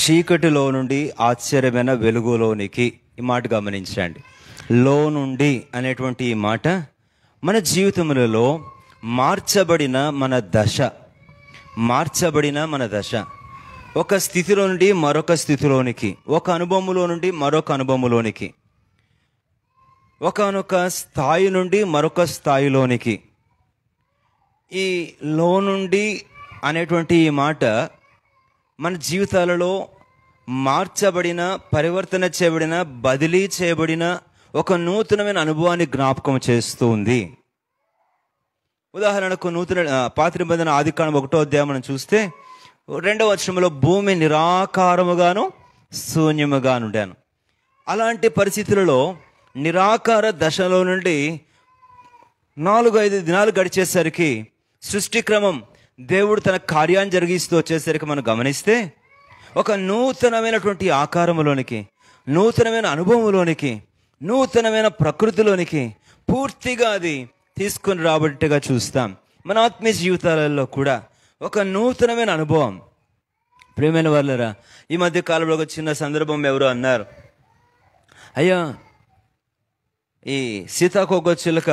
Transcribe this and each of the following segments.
చీకటిలో నుండి ఆశ్చర్యమైన వెలుగులోనికి ఈ మాట గమనించండి లో నుండి అనేటువంటి ఈ మాట మన జీవితములలో మార్చబడిన మన దశ మార్చబడిన మన దశ ఒక స్థితిలో నుండి మరొక స్థితిలోనికి ఒక అనుభవంలో నుండి మరొక అనుభవంలోనికి ఒకనొక స్థాయి నుండి మరొక స్థాయిలోనికి ఈ లో నుండి అనేటువంటి ఈ మాట మన జీవితాలలో మార్చబడిన పరివర్తన చేయబడిన బదిలీ చేయబడిన ఒక నూతనమైన అనుభవాన్ని జ్ఞాపకం చేస్తుంది ఉదాహరణకు నూతన పాత నిబంధన ఆది కాలం ఒకటో అధ్యాయం మనం చూస్తే రెండవ వర్షంలో భూమి నిరాకారముగాను శూన్యముగా ఉండాను అలాంటి పరిస్థితులలో నిరాకార దశలో నుండి నాలుగు ఐదు దినాలు గడిచేసరికి సృష్టి క్రమం దేవుడు తన కార్యాన్ని జరిగిస్తూ వచ్చేసరికి మనం గమనిస్తే ఒక నూతనమైనటువంటి ఆకారంలోనికి నూతనమైన అనుభవంలోనికి నూతనమైన ప్రకృతిలోనికి పూర్తిగా అది తీసుకుని రాబట్టేగా చూస్తాం మన ఆత్మీయ జీవితాలలో కూడా ఒక నూతనమైన అనుభవం ప్రేమైన వాళ్ళరా ఈ మధ్య కాలంలో ఒక చిన్న సందర్భం ఎవరు అన్నారు అయ్యా ఈ సీతాకోక చిలుక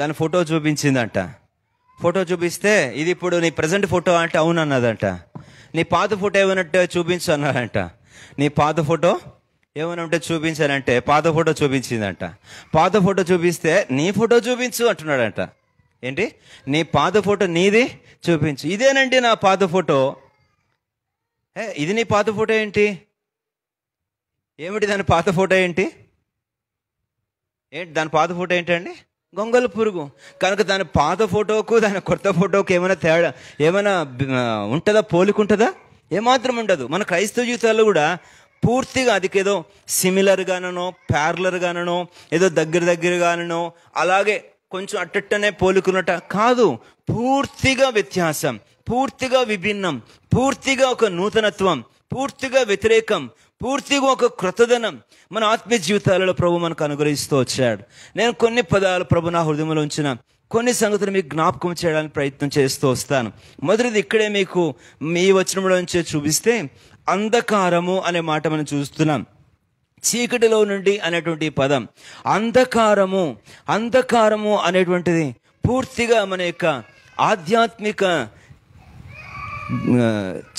దాని ఫోటో చూపించిందంట ఫోటో చూపిస్తే ఇది ఇప్పుడు నీ ప్రజెంట్ ఫోటో అంటే అవును అన్నదంట నీ పాత ఫోటో ఏమైనట్టు చూపించు అన్నదంట నీ పాత ఫోటో ఏమైనా ఉంటే చూపించానంటే పాత ఫోటో చూపించిందంట పాత ఫోటో చూపిస్తే నీ ఫోటో చూపించు అంటున్నాడంట ఏంటి నీ పాత ఫోటో నీది చూపించు ఇదేనండి నా పాత ఫోటో ఏ ఇది నీ పాత ఫోటో ఏంటి ఏమిటి దాని పాత ఫోటో ఏంటి ఏంటి దాని పాత ఫోటో ఏంటండి గొంగల పురుగు కనుక దాని పాత ఫోటోకు దాని కొత్త ఫోటోకు ఏమైనా తేడా ఏమైనా ఉంటుందా పోలికుంటుందా ఏమాత్రం ఉండదు మన క్రైస్తవ జీవితాల్లో కూడా పూర్తిగా అదికేదో సిమిలర్గాననో ప్యారలర్గానో ఏదో దగ్గర దగ్గరగానో అలాగే కొంచెం అట్టట్టనే పోలుకున్నట్ట కాదు పూర్తిగా వ్యత్యాసం పూర్తిగా విభిన్నం పూర్తిగా ఒక నూతనత్వం పూర్తిగా వ్యతిరేకం పూర్తిగా ఒక కృతదనం మన ఆత్మీయ జీవితాలలో ప్రభు మనకు అనుగ్రహిస్తూ వచ్చాడు నేను కొన్ని పదాలు ప్రభు నా హృదయంలో ఉంచిన కొన్ని సంగతులు మీకు జ్ఞాపకం చేయడానికి ప్రయత్నం చేస్తూ వస్తాను మొదటిది ఇక్కడే మీకు మీ వచనంలో నుంచే చూపిస్తే అంధకారము అనే మాట మనం చూస్తున్నాం చీకటిలో నుండి అనేటువంటి పదం అంధకారము అంధకారము అనేటువంటిది పూర్తిగా మన యొక్క ఆధ్యాత్మిక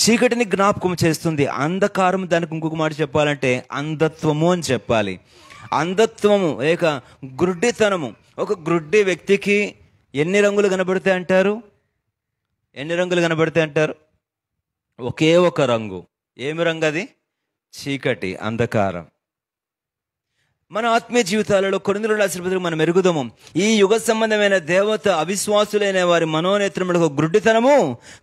చీకటిని జ్ఞాపకం చేస్తుంది అంధకారం దానికి ఇంకొక మాట చెప్పాలంటే అంధత్వము అని చెప్పాలి అంధత్వము లేక గ్రుడ్డితనము ఒక గ్రుడ్డి వ్యక్తికి ఎన్ని రంగులు కనబడితే అంటారు ఎన్ని రంగులు కనబడితే అంటారు ఒకే ఒక రంగు ఏమి రంగు అది చీకటి అంధకారం మన ఆత్మీయ జీవితాలలో కొన్ని రాసిన పత్రిక మనం ఎరుగుదాము ఈ యుగ సంబంధమైన దేవత అవిశ్వాసులైన వారి మనోనేత్రములకు గుడ్డితనము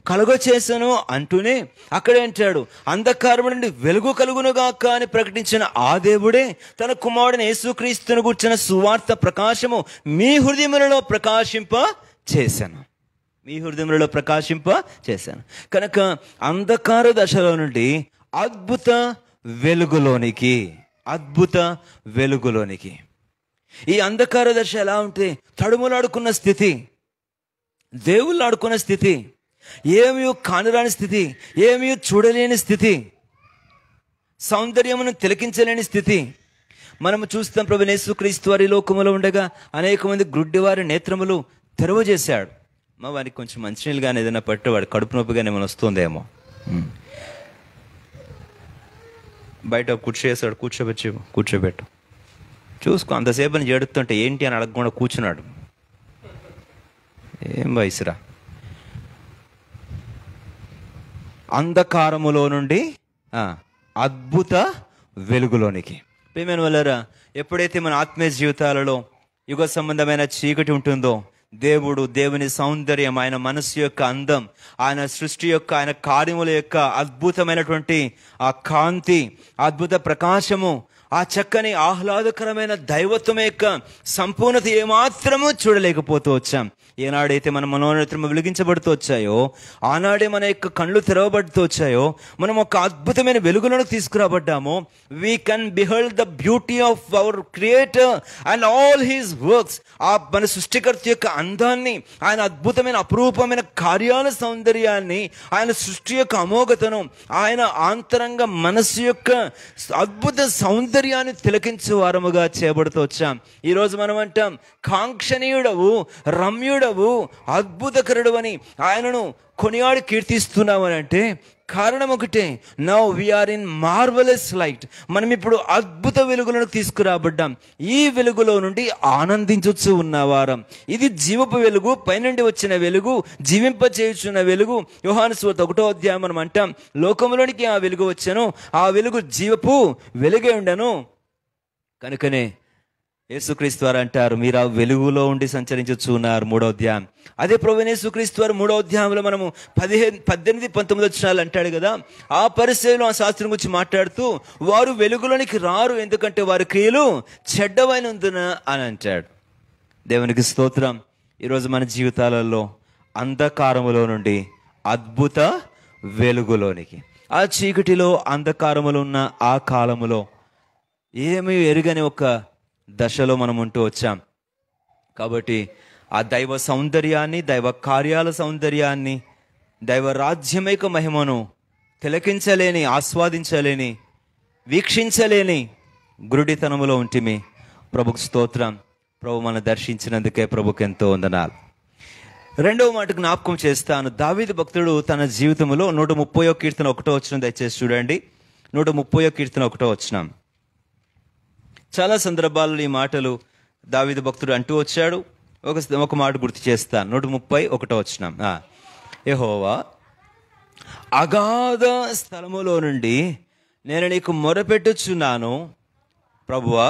కలుగ చేశాను అంటూనే అక్కడే అంటాడు అంధకారము నుండి వెలుగు కలుగునుగాక అని ప్రకటించిన ఆ దేవుడే తన కుమారుడిని యేసుక్రీస్తును కూర్చిన సువార్త ప్రకాశము మీ హృదయములలో ప్రకాశింప చేశాను మీ హృదయములలో ప్రకాశింప చేశాను కనుక అంధకార దశలో నుండి అద్భుత వెలుగులోనికి అద్భుత వెలుగులోనికి ఈ అంధకార దశ ఎలా ఉంటే తడుములాడుకున్న స్థితి దేవుళ్ళు ఆడుకున్న స్థితి ఏమీ కానురాని స్థితి ఏమీ చూడలేని స్థితి సౌందర్యమును తిలకించలేని స్థితి మనము చూస్తాం ప్రభు నేసుక్రీస్తు వారి లోకములో ఉండగా అనేక మంది గుడ్డివారి నేత్రములు తెరవజేశాడు మా వారికి కొంచెం మంచినీళ్ళు కానీ ఏదైనా పట్టు వాడు కడుపు నొప్పిగానే కానీ ఏమైనా వస్తుందేమో బయట కూర్చేసాడు కూర్చోబెచ్చి కూర్చోబెట్ట చూసుకో అంతసేపు ఏడుతుంటే ఏంటి అని అడగకుండా కూర్చున్నాడు ఏం వయసురా అంధకారములో నుండి అద్భుత వెలుగులోనికి ప్రేమైన వల్లరా ఎప్పుడైతే మన ఆత్మీయ జీవితాలలో యుగ సంబంధమైన చీకటి ఉంటుందో దేవుడు దేవుని సౌందర్యం ఆయన మనస్సు యొక్క అందం ఆయన సృష్టి యొక్క ఆయన కార్యముల యొక్క అద్భుతమైనటువంటి ఆ కాంతి అద్భుత ప్రకాశము ఆ చక్కని ఆహ్లాదకరమైన దైవత్వం యొక్క సంపూర్ణత ఏమాత్రము చూడలేకపోతూ వచ్చాం ఏనాడైతే మన మనోనేత్రము వెలిగించబడుతూ వచ్చాయో ఆనాడే మన యొక్క కళ్ళు తెరవబడుతూ వచ్చాయో మనం ఒక అద్భుతమైన వెలుగులను తీసుకురాబడ్డాము we can behold the beauty of our creator and all his works ఆ మన సృష్టికర్త యొక్క అందాన్ని ఆయన అద్భుతమైన అపురూపమైన కార్యాల సౌందర్యాన్ని ఆయన సృష్టి యొక్క అమోఘతను ఆయన ఆంతరంగ మనస్సు యొక్క అద్భుత సౌందర్యాన్ని తిలకించే వారముగా చేపడుతూ వచ్చాం ఈరోజు మనం అంటాం కాంక్షణీయుడవు రమ్యుడు ఉండవు అద్భుతకరుడు అని ఆయనను కొనియాడి కీర్తిస్తున్నామని అంటే కారణం ఒకటే now we are in marvellous light మనం ఇప్పుడు అద్భుత వెలుగులను తీసుకురాబడ్డాం ఈ వెలుగులో నుండి ఆనందించవచ్చు ఉన్నవారం ఇది జీవపు వెలుగు పైనుండి వచ్చిన వెలుగు జీవింపచేయుచున్న వెలుగు యోహానుస్వత ఒకటో అధ్యాయం మనం అంటాం లోకంలోనికి ఆ వెలుగు వచ్చాను ఆ వెలుగు జీవపు వెలుగే ఉండను కనుకనే యేసుక్రీస్తు వారు అంటారు మీరు ఆ వెలుగులో ఉండి సంచరించుచున్నారు మూడో అధ్యాయం అదే ప్రభు యేసుక్రీస్తు వారు మూడో అధ్యాయంలో మనము పదిహేను పద్దెనిమిది పంతొమ్మిది వచ్చినాలు అంటాడు కదా ఆ పరిస్థితిలో ఆ శాస్త్రం గురించి మాట్లాడుతూ వారు వెలుగులోనికి రారు ఎందుకంటే వారి క్రియలు చెడ్డవైన అని అంటాడు దేవునికి స్తోత్రం ఈరోజు మన జీవితాలలో అంధకారములో నుండి అద్భుత వెలుగులోనికి ఆ చీకటిలో అంధకారములు ఉన్న ఆ కాలములో ఏమీ ఎరుగని ఒక దశలో మనం ఉంటూ వచ్చాం కాబట్టి ఆ దైవ సౌందర్యాన్ని దైవ కార్యాల సౌందర్యాన్ని దైవ రాజ్యమైక మహిమను తిలకించలేని ఆస్వాదించలేని వీక్షించలేని గురుడితనములో ఉంటిమి ప్రభుకు స్తోత్రం ప్రభు మన దర్శించినందుకే ప్రభుకి ఎంతో వందనాలు రెండవ మాట జ్ఞాపకం చేస్తాను దావిద భక్తుడు తన జీవితంలో నూట ముప్పయో కీర్తన ఒకటో వచ్చిన దయచేసి చూడండి నూట ముప్పయో కీర్తన ఒకటో వచ్చినాం చాలా సందర్భాల్లో ఈ మాటలు దావిద భక్తుడు అంటూ వచ్చాడు ఒక ఒక మాట గుర్తు చేస్తాను నూట ముప్పై ఒకటో వచ్చిన ఏహోవా అగాధ స్థలములో నుండి నేను నీకు మొరపెట్టుచున్నాను ప్రభువా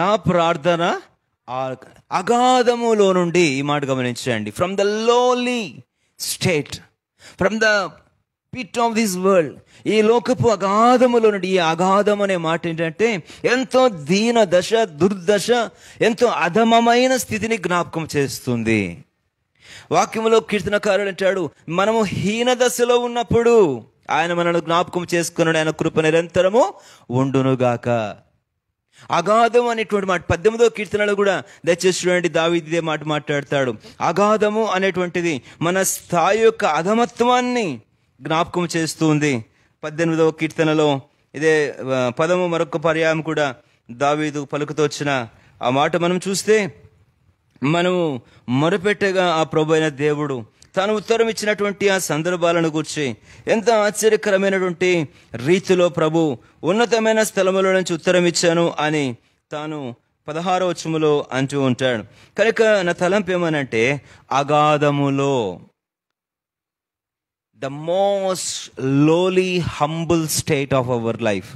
నా ప్రార్థన అగాధములో నుండి ఈ మాట గమనించండి from the lowly state from the pit of this world ఈ లోకపు అగాధములో నుండి ఈ అగాధం అనే మాట ఏంటంటే ఎంతో దీన దశ దుర్దశ ఎంతో అధమమైన స్థితిని జ్ఞాపకం చేస్తుంది వాక్యంలో కీర్తనకారుడు అంటాడు మనము హీన దశలో ఉన్నప్పుడు ఆయన మనల్ని జ్ఞాపకం చేసుకున్నాడు ఆయన కృప నిరంతరము ఉండునుగాక అగాధం అనేటువంటి మాట పద్దెనిమిదో కీర్తనలు కూడా దయచేసి చూడండి దావిదే మాట మాట్లాడతాడు అగాధము అనేటువంటిది మన స్థాయి యొక్క అధమత్వాన్ని జ్ఞాపకం చేస్తుంది పద్దెనిమిదవ కీర్తనలో ఇదే పదము మరొక పర్యాయం కూడా దావీదు వచ్చిన ఆ మాట మనం చూస్తే మనము మొరపెట్టగా ఆ ప్రభు అయిన దేవుడు తాను ఉత్తరం ఇచ్చినటువంటి ఆ సందర్భాలను గురించి ఎంత ఆశ్చర్యకరమైనటువంటి రీతిలో ప్రభు ఉన్నతమైన స్థలములో నుంచి ఉత్తరం ఇచ్చాను అని తాను పదహారవచములో అంటూ ఉంటాడు కనుక నా తలంపు ఏమనంటే అగాధములో the most lowly humble state of our life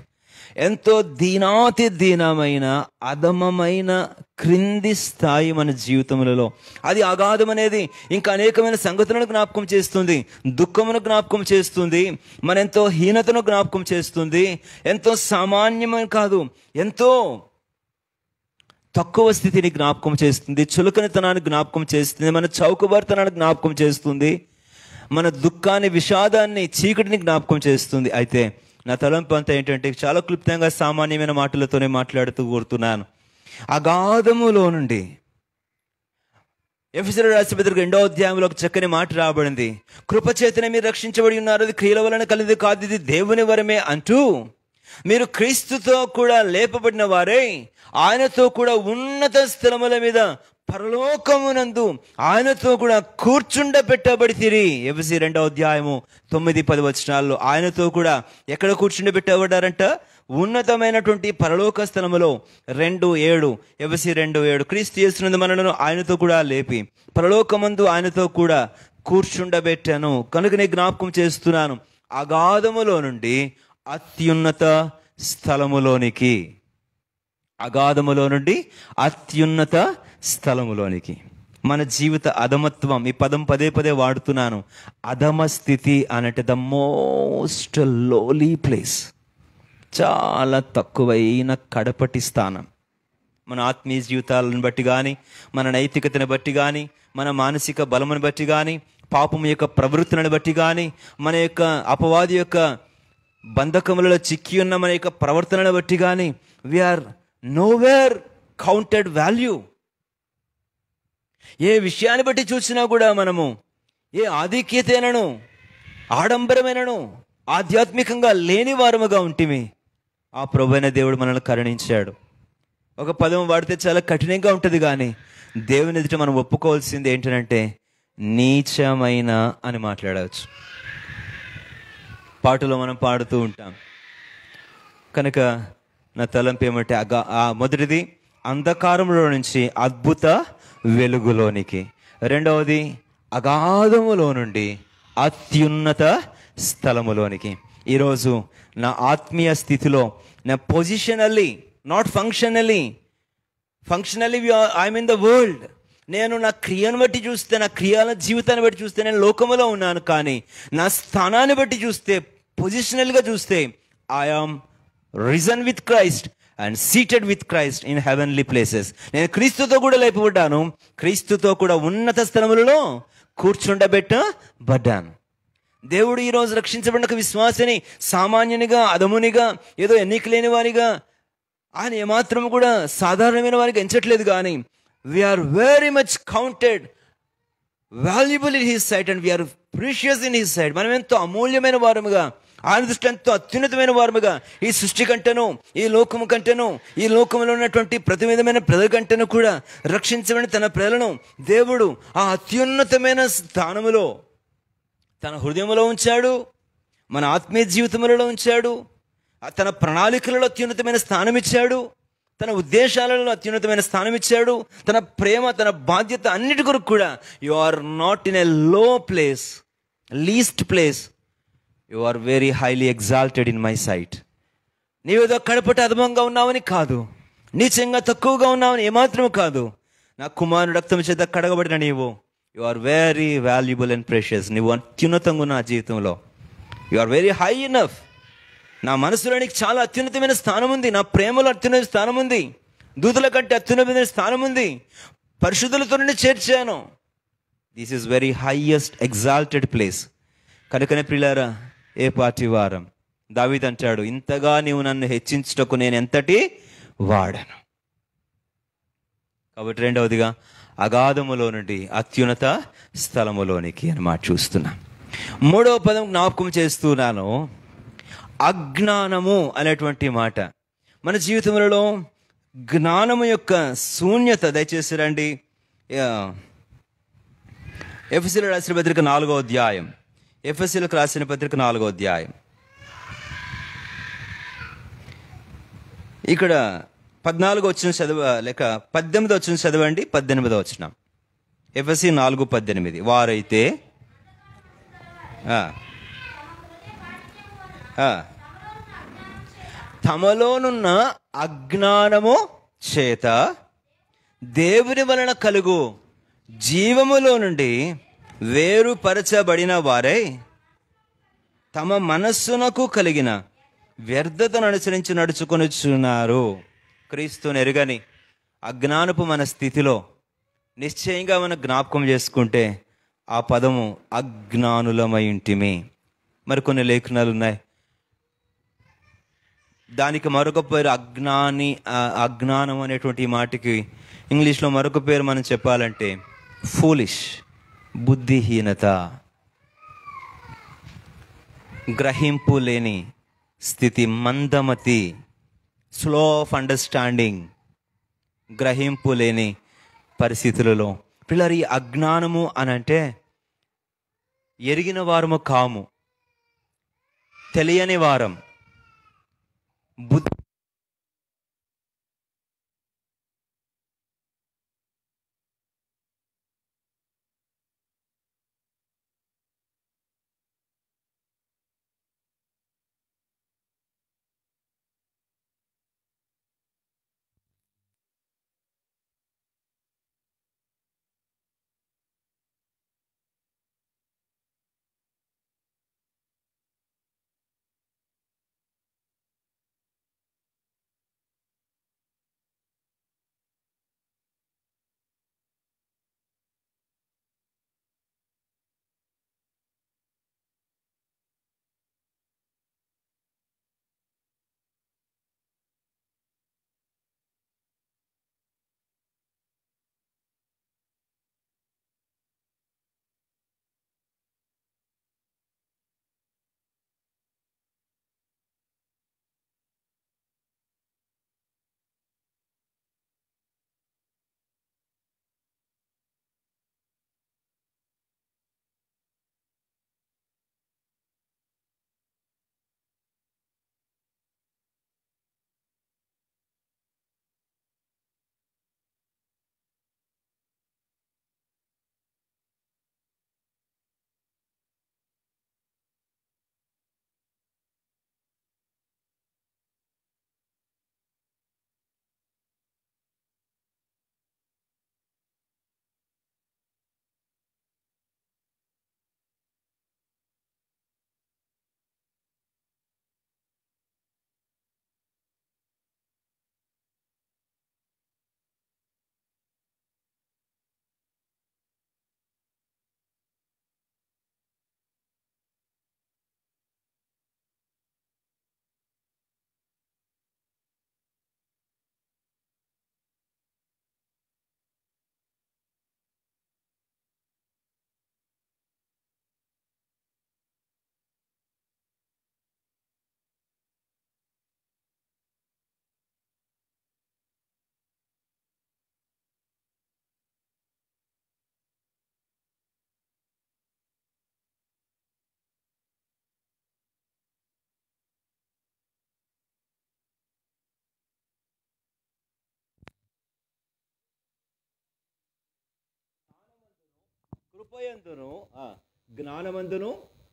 ఎంతో దీనాతి దీనమైన అధమమైన క్రింది స్థాయి మన జీవితములలో అది అగాధం అనేది ఇంకా అనేకమైన సంగతులను జ్ఞాపకం చేస్తుంది దుఃఖమును జ్ఞాపకం చేస్తుంది మన ఎంతో హీనతను జ్ఞాపకం చేస్తుంది ఎంతో సామాన్యమని కాదు ఎంతో తక్కువ స్థితిని జ్ఞాపకం చేస్తుంది చులకనితనాన్ని జ్ఞాపకం చేస్తుంది మన చౌకబర్తనాన్ని జ్ఞాపకం చేస్తుంది మన దుఃఖాన్ని విషాదాన్ని చీకటిని జ్ఞాపకం చేస్తుంది అయితే నా తలంపు అంతా ఏంటంటే చాలా క్లుప్తంగా సామాన్యమైన మాటలతోనే మాట్లాడుతూ కోరుతున్నాను అగాధములో నుండి ఎఫ్ఎస్ఎల్ రాష్ట్రపతి రెండో అధ్యాయంలో ఒక చక్కని మాట రాబడింది కృపచేతనే మీరు రక్షించబడి ఉన్నారు అది క్రియల వలన కలిగింది కాదు ఇది దేవుని వరమే అంటూ మీరు క్రీస్తుతో కూడా లేపబడిన వారే ఆయనతో కూడా ఉన్నత స్థలముల మీద పరలోకమునందు ఆయనతో కూడా కూర్చుండబెట్టబడి తిరి ఎఫ్సి రెండవ అధ్యాయము తొమ్మిది పది వచనాల్లో ఆయనతో కూడా ఎక్కడ పెట్టబడ్డారంట ఉన్నతమైనటువంటి పరలోక స్థలములో రెండు ఏడు ఎఫ్సి రెండు ఏడు క్రీస్తు చేస్తున్నది మనలను ఆయనతో కూడా లేపి పరలోకమందు ఆయనతో కూడా కూర్చుండబెట్టాను కనుక నేను జ్ఞాపకం చేస్తున్నాను అగాధములో నుండి అత్యున్నత స్థలములోనికి అగాధములో నుండి అత్యున్నత స్థలములోనికి మన జీవిత అధమత్వం ఈ పదం పదే పదే వాడుతున్నాను అధమ స్థితి అనేది ద మోస్ట్ లోలీ ప్లేస్ చాలా తక్కువైన కడపటి స్థానం మన ఆత్మీయ జీవితాలను బట్టి కానీ మన నైతికతను బట్టి కానీ మన మానసిక బలమును బట్టి కానీ పాపం యొక్క ప్రవృత్తులను బట్టి కానీ మన యొక్క అపవాది యొక్క బంధకములలో చిక్కి ఉన్న మన యొక్క ప్రవర్తనను బట్టి కానీ వీఆర్ నోవేర్ కౌంటెడ్ వాల్యూ ఏ విషయాన్ని బట్టి చూసినా కూడా మనము ఏ ఆధిక్యతనను ఆడంబరమైనను ఆధ్యాత్మికంగా లేని వారముగా ఉంటిమి ఆ ప్రభైన దేవుడు మనల్ని కరుణించాడు ఒక పదం వాడితే చాలా కఠినంగా ఉంటుంది కానీ దేవుని ఎదుట మనం ఒప్పుకోవాల్సింది ఏంటంటే నీచమైన అని మాట్లాడవచ్చు పాటలో మనం పాడుతూ ఉంటాం కనుక నా తలంపు ఏమంటే ఆ మొదటిది అంధకారంలో నుంచి అద్భుత వెలుగులోనికి రెండవది అగాధములో నుండి అత్యున్నత స్థలములోనికి ఈరోజు నా ఆత్మీయ స్థితిలో నా positionally not functionally functionally I'm in the world నేను నా క్రియను బట్టి చూస్తే నా క్రియాల జీవితాన్ని బట్టి చూస్తే నేను లోకములో ఉన్నాను కానీ నా స్థానాన్ని బట్టి చూస్తే పొజిషనల్గా చూస్తే I am risen with Christ and seated with Christ in heavenly places నేను క్రీస్తుతో కూడా లేపబడ్డాను క్రీస్తుతో కూడా ఉన్నత స్థలములలో కూర్చుండబెట్టబడ్డాను దేవుడు ఈరోజు రక్షించబడిన ఒక విశ్వాసని సామాన్యునిగా అదమునిగా ఏదో ఎన్నిక లేని వారిగా ఆయన ఏమాత్రం కూడా సాధారణమైన వారికి ఎంచట్లేదు కానీ we are very much counted valuable in his sight and we are precious in his sight మనం ఎంతో అమూల్యమైన వారముగా ఆయన దృష్టి ఎంతో అత్యున్నతమైన వారముగా ఈ సృష్టి కంటేను ఈ లోకము కంటేను ఈ లోకంలో ఉన్నటువంటి ప్రతి విధమైన ప్రజల కంటేను కూడా రక్షించమని తన ప్రజలను దేవుడు ఆ అత్యున్నతమైన స్థానములో తన హృదయంలో ఉంచాడు మన ఆత్మీయ జీవితములలో ఉంచాడు తన ప్రణాళికలలో అత్యున్నతమైన స్థానం ఇచ్చాడు తన ఉద్దేశాలలో అత్యున్నతమైన స్థానం ఇచ్చాడు తన ప్రేమ తన బాధ్యత అన్నిటి కొరకు కూడా you are not in a low place least place you are very highly exalted in my sight నీవేదో కడపటి అధమంగా ఉన్నావని కాదు నీచంగా తక్కువగా ఉన్నావని ఏమాత్రం కాదు నా కుమారుడు రక్తం చేత కడగబడిన నీవు you are very valuable and precious నువ్వు అత్యున్నతంగా నా జీవితంలో you are very high enough నా మనసులో నీకు చాలా అత్యున్నతమైన స్థానం ఉంది నా ప్రేమలో అత్యున్నత స్థానం ఉంది దూతుల కంటే అత్యున్నతమైన స్థానం ఉంది పరిశుద్ధులతో నుండి చేర్చాను this is very highest exalted place కనుకనే ప్రిలారా ఏ పార్టీ వారం అంటాడు ఇంతగా నీవు నన్ను హెచ్చించుటకు నేను ఎంతటి వాడను కాబట్టి రెండవదిగా అగాధములో నుండి అత్యున్నత స్థలములోనికి అని మాట చూస్తున్నా మూడవ పదం జ్ఞాపకం చేస్తున్నాను అజ్ఞానము అనేటువంటి మాట మన జీవితంలో జ్ఞానము యొక్క శూన్యత దయచేసి రండి ఎఫ్సిలో రాసిన పత్రిక నాలుగో అధ్యాయం ఎఫ్ఎస్సీలకు రాసిన పత్రిక నాలుగో అధ్యాయం ఇక్కడ పద్నాలుగు వచ్చిన చదువు లేక పద్దెనిమిది వచ్చిన చదవండి పద్దెనిమిది వచ్చిన ఎఫ్ఎస్సి నాలుగు పద్దెనిమిది వారైతే తమలోనున్న అజ్ఞానము చేత దేవుని వలన కలుగు జీవములో నుండి వేరుపరచబడిన వారై తమ మనస్సునకు కలిగిన వ్యర్థతను అనుసరించి చున్నారు క్రీస్తుని ఎరుగని అజ్ఞానపు మన స్థితిలో నిశ్చయంగా మనం జ్ఞాపకం చేసుకుంటే ఆ పదము అజ్ఞానులమై ఇంటిమి మరి కొన్ని లేఖనాలు ఉన్నాయి దానికి మరొక పేరు అజ్ఞాని అజ్ఞానం అనేటువంటి మాటకి ఇంగ్లీష్లో మరొక పేరు మనం చెప్పాలంటే ఫూలిష్ బుద్ధిహీనత గ్రహింపు లేని స్థితి మందమతి స్లో ఆఫ్ అండర్స్టాండింగ్ గ్రహింపు లేని పరిస్థితులలో పిల్లలు ఈ అజ్ఞానము అని అంటే ఎరిగిన వారము కాము తెలియని వారం బుద్ధి కృపయందును జ్ఞానమందును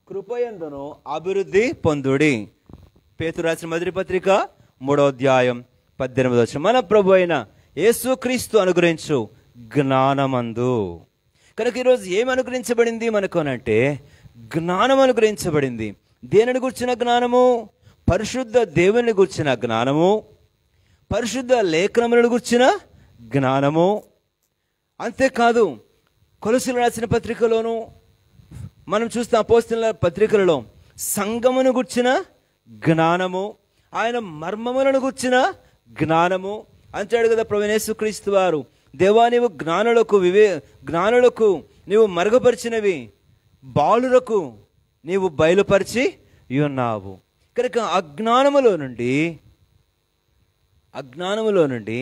కృపయందును అభివృద్ధి పొందుడి పేతు రాసిన మొదటి పత్రిక మూడోధ్యాయం పద్దెనిమిది వచ్చిన మన ప్రభు అయిన యేసుక్రీస్తు అనుగ్రహించు జ్ఞానమందు కనుక ఈరోజు ఏమి అనుగ్రహించబడింది మనకు అనంటే జ్ఞానం అనుగ్రహించబడింది దేనిని గుర్చిన జ్ఞానము పరిశుద్ధ దేవుని గుర్చిన జ్ఞానము పరిశుద్ధ లేఖనములను గుర్చిన జ్ఞానము అంతేకాదు కొలుసులు రాసిన పత్రికలోను మనం చూస్తాం పోస్తున్న పత్రికలలో సంగమును గుర్చిన జ్ఞానము ఆయన మర్మములను గుర్చిన జ్ఞానము అంటాడు కదా క్రీస్తు వారు దేవా నీవు జ్ఞానులకు వివే జ్ఞానులకు నీవు మరుగుపరిచినవి బాలులకు నీవు బయలుపరిచి ఉన్నావు కనుక అజ్ఞానములో నుండి అజ్ఞానములో నుండి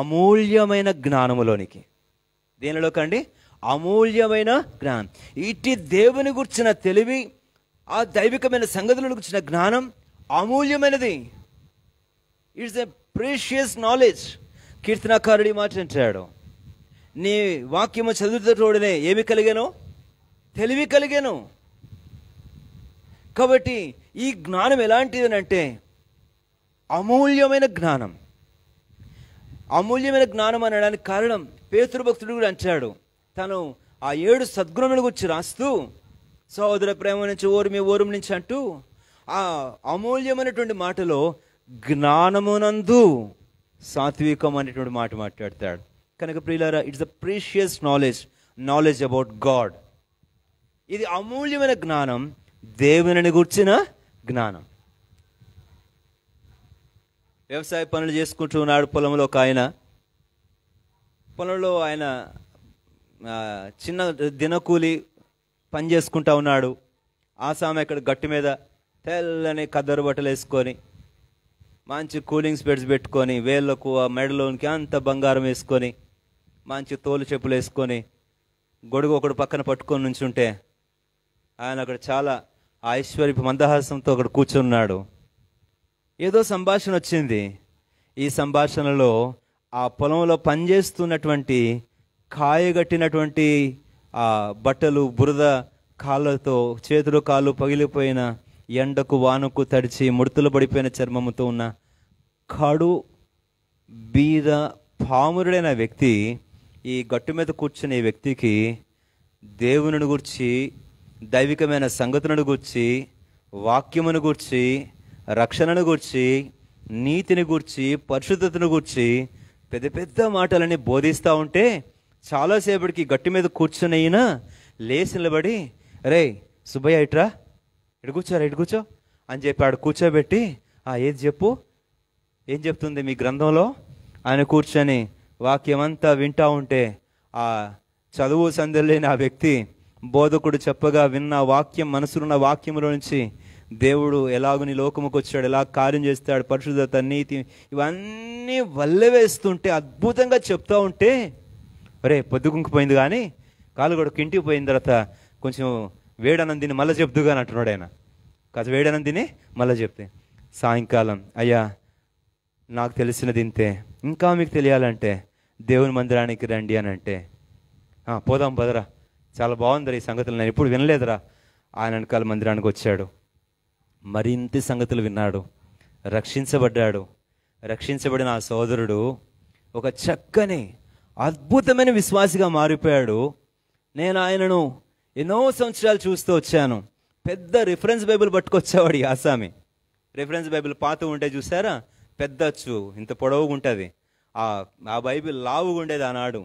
అమూల్యమైన జ్ఞానములోనికి దేనిలో కండి అమూల్యమైన జ్ఞానం ఇటు దేవుని గుర్చిన తెలివి ఆ దైవికమైన సంగతులను గుర్చిన జ్ఞానం అమూల్యమైనది ఇట్స్ ఎ ప్రీషియస్ నాలెడ్జ్ కీర్తనాకారుడి మాట అంటాడు నీ వాక్యము చదువుతోడనే ఏమి కలిగాను తెలివి కలిగాను కాబట్టి ఈ జ్ఞానం ఎలాంటిది అంటే అమూల్యమైన జ్ఞానం అమూల్యమైన జ్ఞానం అనడానికి కారణం పేతృభక్తుడు కూడా అంచాడు తను ఆ ఏడు సద్గుణముల గురించి రాస్తూ సహోదర ప్రేమ నుంచి ఓరిమి ఓరుమి నుంచి అంటూ ఆ అమూల్యమైనటువంటి మాటలో జ్ఞానమునందు సాత్వికం అనేటువంటి మాట మాట్లాడతాడు కనుక ప్రియులారా it's the precious knowledge knowledge about God ఇది అమూల్యమైన జ్ఞానం దేవుని గుర్చిన జ్ఞానం వ్యవసాయ పనులు చేసుకుంటూ ఉన్నాడు పొలంలో ఒక ఆయన పొలంలో ఆయన చిన్న దినకూలి పని చేసుకుంటా ఉన్నాడు ఆసామె ఇక్కడ గట్టి మీద తెల్లని కద్దరు బట్టలు వేసుకొని మంచి కూలింగ్ స్పెడ్స్ పెట్టుకొని వేళ్ళకు ఆ మెడలోనికి అంత బంగారం వేసుకొని మంచి తోలు చెప్పులు వేసుకొని గొడుగు ఒకడు పక్కన పట్టుకొని నుంచుంటే ఆయన అక్కడ చాలా ఐశ్వర్య మందహాసంతో అక్కడ కూర్చున్నాడు ఏదో సంభాషణ వచ్చింది ఈ సంభాషణలో ఆ పొలంలో పనిచేస్తున్నటువంటి కాయగట్టినటువంటి ఆ బట్టలు బురద కాళ్ళతో చేతులు కాళ్ళు పగిలిపోయిన ఎండకు వానకు తడిచి ముడతలు పడిపోయిన చర్మముతో ఉన్న కడు బీద పామురుడైన వ్యక్తి ఈ గట్టు మీద కూర్చునే వ్యక్తికి దేవునిని గుర్చి దైవికమైన సంగతులను గుర్చి వాక్యమును గుర్చి రక్షణను గూర్చి నీతిని గూర్చి పరిశుద్ధతను గూర్చి పెద్ద పెద్ద మాటలని బోధిస్తూ ఉంటే చాలాసేపటికి గట్టి మీద కూర్చుని అయినా లేచి నిలబడి రే సుబ్బయ్య ఇట్రా ఇటు కూర్చోరా ఇటు కూర్చో అని చెప్పి ఆడు కూర్చోబెట్టి ఆ ఏది చెప్పు ఏం చెప్తుంది మీ గ్రంథంలో ఆయన కూర్చొని వాక్యం అంతా వింటూ ఉంటే ఆ చదువు సందర్లేని ఆ వ్యక్తి బోధకుడు చెప్పగా విన్న వాక్యం మనసులున్న వాక్యంలో నుంచి దేవుడు ఎలాగో నీ లోకముకు వచ్చాడు ఎలా కార్యం చేస్తాడు పరిశుద్ధత నీతి ఇవన్నీ వల్లవేస్తుంటే అద్భుతంగా చెప్తూ ఉంటే ఒరే పొద్దుకుంకిపోయింది కానీ కాలు కూడా కింటికి పోయిన తర్వాత కొంచెం వేడనందిని మళ్ళీ చెప్దుగా కానీ అంటున్నాడు ఆయన కాదు వేడనందిని మళ్ళీ చెప్తే సాయంకాలం అయ్యా నాకు తెలిసిన దింతే ఇంకా మీకు తెలియాలంటే దేవుని మందిరానికి రండి అని అంటే పోదాం పదరా చాలా బాగుందిరా ఈ సంగతులు నేను ఎప్పుడు వినలేదురా ఆయన వెనకాల మందిరానికి వచ్చాడు మరింత సంగతులు విన్నాడు రక్షించబడ్డాడు రక్షించబడిన ఆ సోదరుడు ఒక చక్కని అద్భుతమైన విశ్వాసిగా మారిపోయాడు నేను ఆయనను ఎన్నో సంవత్సరాలు చూస్తూ వచ్చాను పెద్ద రిఫరెన్స్ బైబిల్ పట్టుకొచ్చేవాడు ఈ ఆసామి రిఫరెన్స్ బైబిల్ పాత ఉంటే చూసారా పెద్ద అచ్చు ఇంత పొడవుగా ఉంటుంది ఆ ఆ బైబిల్ లావుగా ఉండేది ఆనాడు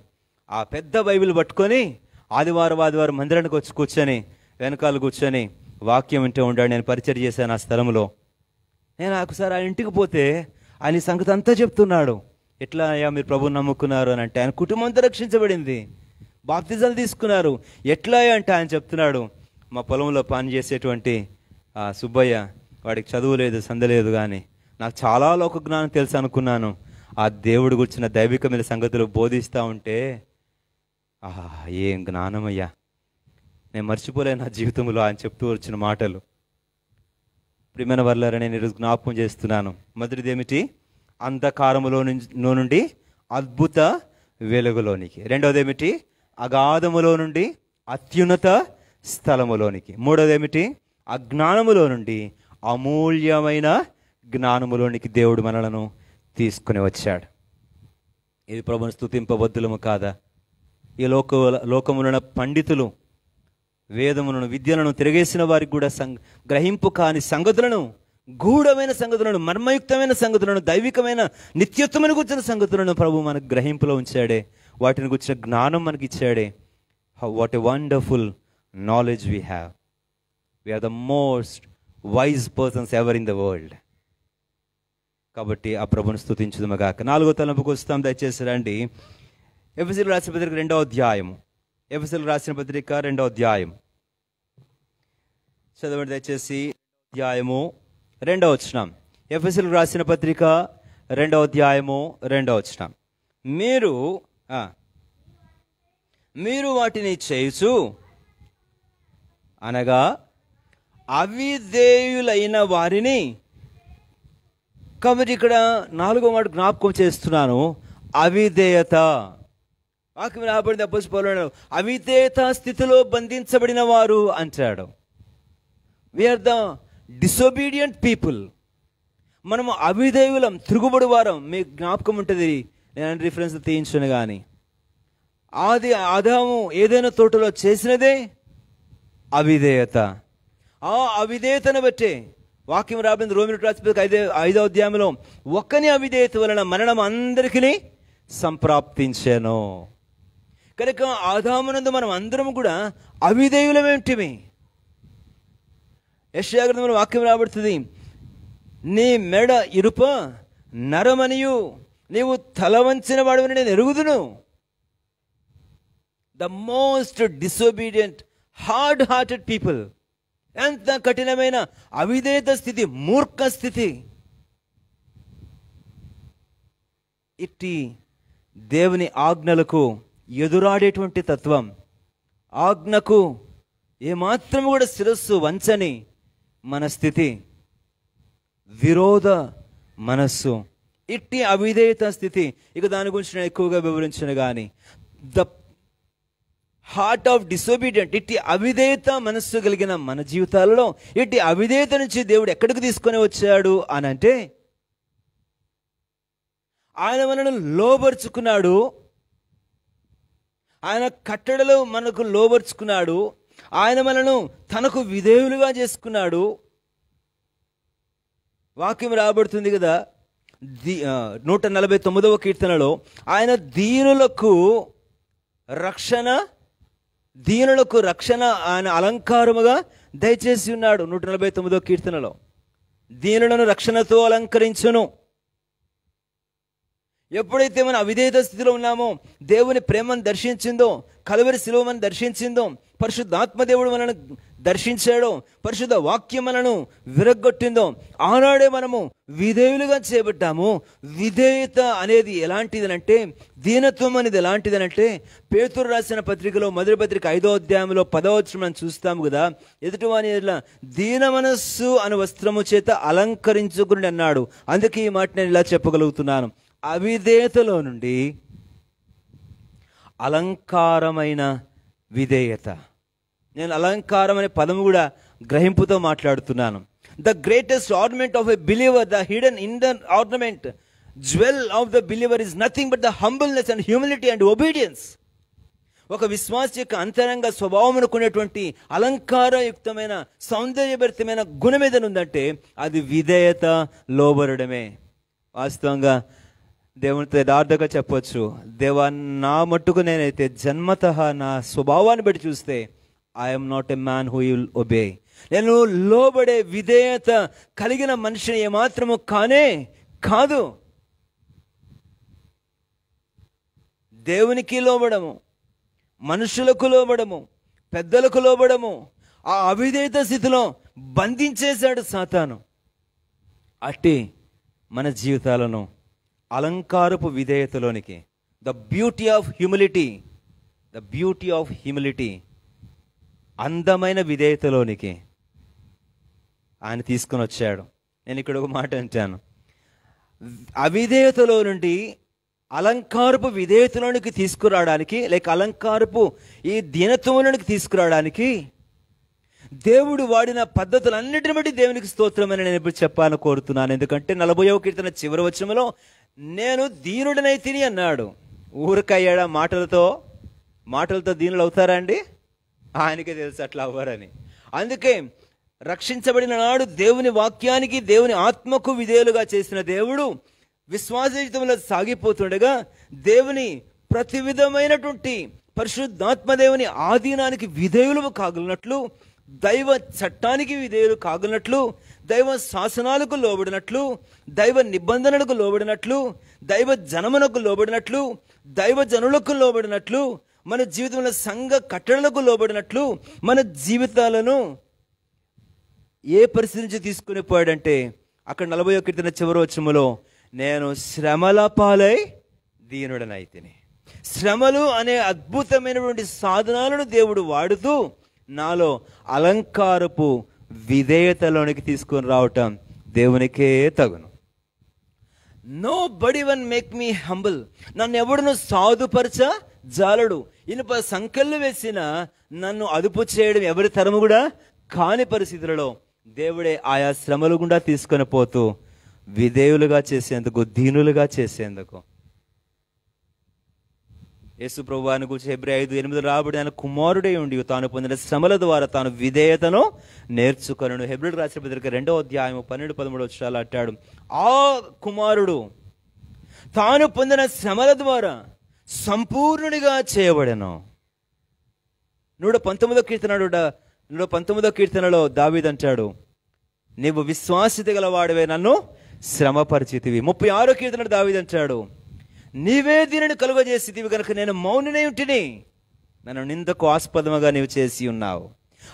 ఆ పెద్ద బైబిల్ పట్టుకొని ఆదివారం ఆదివారం మందిరానికి వచ్చి కూర్చొని వెనకాల కూర్చొని వాక్యం అంటే ఉండాడు నేను పరిచయం చేశాను ఆ స్థలంలో నేను ఒకసారి ఆయన ఇంటికి పోతే ఆయన సంగతి అంతా చెప్తున్నాడు ఎట్లా అయ్యా మీరు ప్రభు నమ్ముకున్నారు అని అంటే ఆయన కుటుంబంతో రక్షించబడింది బాప్తిజాలు తీసుకున్నారు ఎట్లా అంటే ఆయన చెప్తున్నాడు మా పొలంలో పని చేసేటువంటి సుబ్బయ్య వాడికి చదువు లేదు సందలేదు కానీ నాకు చాలా లోక జ్ఞానం తెలుసు అనుకున్నాను ఆ దేవుడు కూర్చున్న దైవికమైన సంగతులు బోధిస్తూ ఉంటే ఆహా ఏం జ్ఞానమయ్యా నేను మర్చిపోలే నా జీవితంలో ఆయన చెప్తూ వచ్చిన మాటలు ప్రిమైన వర్లారా నేను ఈరోజు జ్ఞాపకం చేస్తున్నాను మొదటిది ఏమిటి అంధకారములో నుండి అద్భుత వెలుగులోనికి రెండవది ఏమిటి అగాధములో నుండి అత్యున్నత స్థలములోనికి మూడవది ఏమిటి అజ్ఞానములో నుండి అమూల్యమైన జ్ఞానములోనికి దేవుడు మనలను తీసుకుని వచ్చాడు ఇది ప్రభుని స్థుతింపబద్దులము కాదా ఈ లోక లోకములైన పండితులు వేదములను విద్యలను తిరగేసిన వారికి కూడా సం గ్రహింపు కాని సంగతులను గూఢమైన సంగతులను మర్మయుక్తమైన సంగతులను దైవికమైన నిత్యత్వమైన గుర్చిన సంగతులను ప్రభు మనకు గ్రహింపులో ఉంచాడే వాటిని గుర్చిన జ్ఞానం మనకి ఇచ్చాడే what a wonderful knowledge we have are the most wise persons ever in the world కాబట్టి ఆ ప్రభుని స్థుతించుదమగాక నాలుగో తలంపుకు వస్తాం దయచేసి రండి ఎఫ్ఎస్సీలు రాసిన రెండో అధ్యాయము ఎఫ్ఎస్ఎల్ రాసిన పత్రిక రెండో అధ్యాయం చదవండి దయచేసి అధ్యాయము రెండో వచ్చిన ఎఫ్ఎస్ఎల్ రాసిన పత్రిక రెండో అధ్యాయము రెండో వచ్చినాం మీరు మీరు వాటిని చేయుచు అనగా అవిధేయులైన వారిని కాబట్టి ఇక్కడ నాలుగో మాట జ్ఞాపకం చేస్తున్నాను అవిధేయత వాక్యం దెబ్బసి అపోజిపోలేడు అవితేత స్థితిలో బంధించబడిన వారు అంటాడు వీఆర్ ద డిసోబీడియంట్ పీపుల్ మనము అవిదేవులం తిరుగుబడి వారం మీకు జ్ఞాపకం ఉంటుంది నేను రిఫరెన్స్ తీయించను కానీ ఆది ఆదాము ఏదైనా తోటలో చేసినదే అవిధేయత ఆ అవిధేయతను బట్టే వాక్యం రాబడింది రోమిన రాసిపోయి ఐదే ఐదో అధ్యాయంలో ఒక్కని అవిధేయత వలన మరణం అందరికీ సంప్రాప్తించాను కనుక ఆదామునందు మనం అందరం కూడా అవిధేయులమేమిటిమి యశాగ్రంథంలో వాక్యం రాబడుతుంది నీ మెడ ఇరుప నరమనియు నీవు తల వంచిన వాడవని నేను ఎరుగుదును the most disobedient hard hearted people ఎంత కఠినమైన అవిధేత స్థితి మూర్ఖ స్థితి ఇట్టి దేవుని ఆజ్ఞలకు ఎదురాడేటువంటి తత్వం ఆజ్ఞకు ఏమాత్రం కూడా శిరస్సు వంచని మన స్థితి విరోధ మనస్సు ఇట్టి అవిధేయత స్థితి ఇక దాని గురించి నేను ఎక్కువగా వివరించను కానీ ద హార్ట్ ఆఫ్ డిసోబీడియంట్ ఇట్టి అవిధేయత మనస్సు కలిగిన మన జీవితాలలో ఇట్టి అవిధేయత నుంచి దేవుడు ఎక్కడికి తీసుకొని వచ్చాడు అని అంటే ఆయన మనను లోబరుచుకున్నాడు ఆయన కట్టడలో మనకు లోబర్చుకున్నాడు ఆయన మనను తనకు విధేయులుగా చేసుకున్నాడు వాక్యం రాబడుతుంది కదా దీ నూట నలభై తొమ్మిదవ కీర్తనలో ఆయన దీనులకు రక్షణ దీనులకు రక్షణ ఆయన అలంకారముగా దయచేసి ఉన్నాడు నూట నలభై తొమ్మిదో కీర్తనలో దీనులను రక్షణతో అలంకరించును ఎప్పుడైతే మనం అవిధేయత స్థితిలో ఉన్నామో దేవుని ప్రేమను దర్శించిందో కలవరి శిలువ మనం దర్శించిందో ఆత్మదేవుడు మనను దర్శించాడో పరిశుద్ధ వాక్యం మనను విరగ్గొట్టిందో ఆనాడే మనము విధేయులుగా చేపట్టాము విధేయత అనేది ఎలాంటిదనంటే దీనత్వం అనేది ఎలాంటిదనంటే పేతురు రాసిన పత్రికలో మొదటి పత్రిక ఐదో అధ్యాయంలో పదవచ్చు మనం చూస్తాము కదా ఎదుటివాని ఇలా దీన మనస్సు అనే వస్త్రము చేత అలంకరించుకుని అన్నాడు అందుకే ఈ మాట నేను ఇలా చెప్పగలుగుతున్నాను అవిధేయతలో నుండి అలంకారమైన విధేయత నేను అలంకారం అనే పదము కూడా గ్రహింపుతో మాట్లాడుతున్నాను the greatest ornament of a believer the hidden hidden ornament jewel of the believer is nothing but the humbleness and humility and obedience ఒక విశ్వాస యొక్క అంతరంగ స్వభావం అనుకునేటువంటి అలంకారయుక్తమైన సౌందర్యభరితమైన గుణం ఏదైనా ఉందంటే అది విధేయత లోబరడమే వాస్తవంగా దేవునితో యథార్థంగా చెప్పవచ్చు దేవా నా మట్టుకు నేనైతే జన్మత నా స్వభావాన్ని బట్టి చూస్తే I'm not a man who will obey నేను లోబడే విధేయత కలిగిన మనిషిని ఏమాత్రము కానే కాదు దేవునికి లోబడము మనుషులకు లోబడము పెద్దలకు లోబడము ఆ అవిధేయత స్థితిలో బంధించేశాడు సాతాను అట్టి మన జీవితాలను అలంకారపు విధేయతలోనికి the beauty of humility the beauty of humility అందమైన విధేయతలోనికి ఆయన తీసుకుని వచ్చాడు నేను ఇక్కడ ఒక మాట అంటాను అవిధేయతలో నుండి అలంకారపు విధేయతలోనికి తీసుకురావడానికి లేక అలంకారపు ఈ దీనత్వంలోనికి తీసుకురావడానికి దేవుడు వాడిన పద్ధతులన్నిటిని బట్టి దేవునికి స్తోత్రమని నేను ఇప్పుడు చెప్పాలని కోరుతున్నాను ఎందుకంటే నలభైవ కీర్తన చివరి వచ్చంలో నేను దీనుడనై తిని అన్నాడు ఊరికయ్యాడ మాటలతో మాటలతో దీనులు అవుతారా అండి ఆయనకే తెలుసు అట్లా అవ్వరని అందుకే రక్షించబడిన నాడు దేవుని వాక్యానికి దేవుని ఆత్మకు విధేయులుగా చేసిన దేవుడు విశ్వాస సాగిపోతుండగా దేవుని ప్రతి విధమైనటువంటి దేవుని ఆధీనానికి విధేయులు కాగలనట్లు దైవ చట్టానికి విధేయులు కాగునట్లు దైవ శాసనాలకు లోబడినట్లు దైవ నిబంధనలకు లోబడినట్లు దైవ జనమునకు లోబడినట్లు దైవ జనులకు లోబడినట్లు మన జీవితంలో సంఘ కట్టడలకు లోబడినట్లు మన జీవితాలను ఏ పరిస్థితి నుంచి తీసుకుని పోయాడంటే అక్కడ నలభై ఒకటిన చివరి వచ్చములో నేను శ్రమల పాలై దీనుడనైతిని శ్రమలు అనే అద్భుతమైనటువంటి సాధనాలను దేవుడు వాడుతూ నాలో అలంకారపు విధేయతలోనికి తీసుకొని రావటం దేవునికే తగును nobody one make me humble నన్ను ఎవడును సాధుపరచ జాలడు ఇనుప సంకల్లు వేసిన నన్ను అదుపు చేయడం ఎవరి తరము కూడా కాని పరిస్థితులలో దేవుడే ఆయా శ్రమలు గుండా తీసుకొని పోతూ విధేయులుగా చేసేందుకు దీనులుగా చేసేందుకు యేసు ప్రభు అని గురించి హెబ్రి ఐదు ఎనిమిది రాబడి ఆయన కుమారుడే ఉండి తాను పొందిన శ్రమల ద్వారా తాను విధేయతను నేర్చుకొనను హెబ్రిడ్ రాసిన పత్రిక రెండో అధ్యాయం పన్నెండు పదమూడు వచ్చాలు అట్టాడు ఆ కుమారుడు తాను పొందిన శ్రమల ద్వారా సంపూర్ణుడిగా చేయబడను నూట పంతొమ్మిదో కీర్తనడు నూట పంతొమ్మిదో కీర్తనలో దావీదంటాడు నీవు విశ్వాసిత గలవాడివే నన్ను శ్రమపరిచితివి ముప్పై ఆరో కీర్తన దావీదంటాడు నీవే దీనిని దివి కనుక నేను మౌనినేమిటిని నన్ను నిందకు ఆస్పదముగా నీవు చేసి ఉన్నావు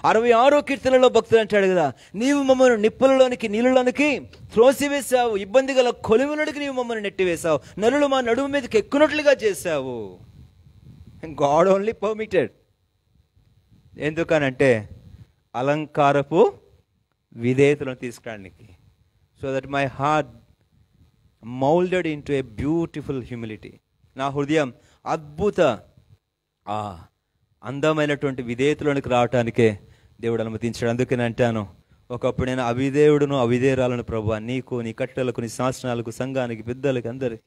అరవై ఆరో కీర్తనలో భక్తులు అంటాడు కదా నీవు మమ్మల్ని నిప్పులలోనికి నీళ్ళలోనికి త్రోసివేశావు ఇబ్బంది గల కొలువులోనికి నీవు మమ్మల్ని నెట్టివేశావు నలులు మా నడుము మీదకి ఎక్కునట్లుగా చేశావు గాడ్ ఓన్లీ పర్మిటెడ్ ఎందుకనంటే అలంకారపు విధేయతలను తీసుకురానికి so that my heart moulded into a beautiful humility నా హృదయం అద్భుత ఆ అందమైనటువంటి విధేయతలోనికి రావటానికే దేవుడు అనుమతించాడు అందుకే నేను అంటాను ఒకప్పుడు నేను అవిదేవుడును అవిధేయురాలను ప్రభు నీకు నీ కట్టెలకు నీ శాసనాలకు సంఘానికి పెద్దలకు అందరి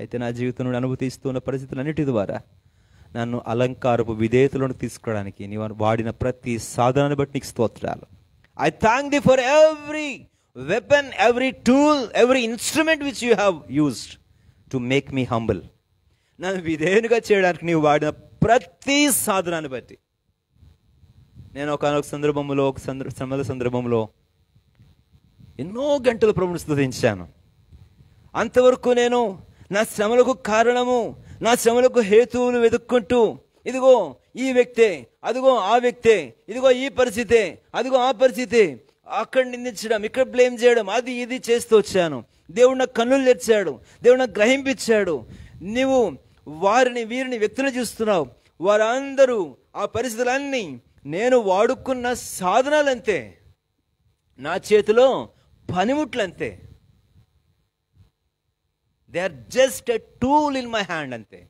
అయితే నా జీవితంలో అనుభూతిస్తున్న అన్నిటి ద్వారా నన్ను అలంకారపు విధేయతలను తీసుకోవడానికి నీ వాడిన ప్రతి సాధనాన్ని బట్టి నీకు స్తోత్రాలు I thank thee for every weapon every tool every instrument which you have used to make me humble నన్ను విధేయునిగా చేయడానికి నీవు వాడిన ప్రతి సాధనాన్ని బట్టి నేను ఒకనొక సందర్భంలో ఒక సంద సందర్భంలో ఎన్నో గంటలు ప్రభుని స్థుతించాను అంతవరకు నేను నా శ్రమలకు కారణము నా శ్రమలకు హేతువులు వెతుక్కుంటూ ఇదిగో ఈ వ్యక్తే అదిగో ఆ వ్యక్తే ఇదిగో ఈ పరిస్థితే అదిగో ఆ పరిస్థితే అక్కడ నిందించడం ఇక్కడ బ్లేమ్ చేయడం అది ఇది చేస్తూ వచ్చాను దేవుడు నాకు కన్నులు తెచ్చాడు దేవుడు నాకు గ్రహింపించాడు నువ్వు వారిని వీరిని వ్యక్తులు చూస్తున్నావు వారందరూ ఆ పరిస్థితులన్నీ నేను వాడుకున్న సాధనాలు అంతే నా చేతిలో అంతే they are just a tool in my hand అంతే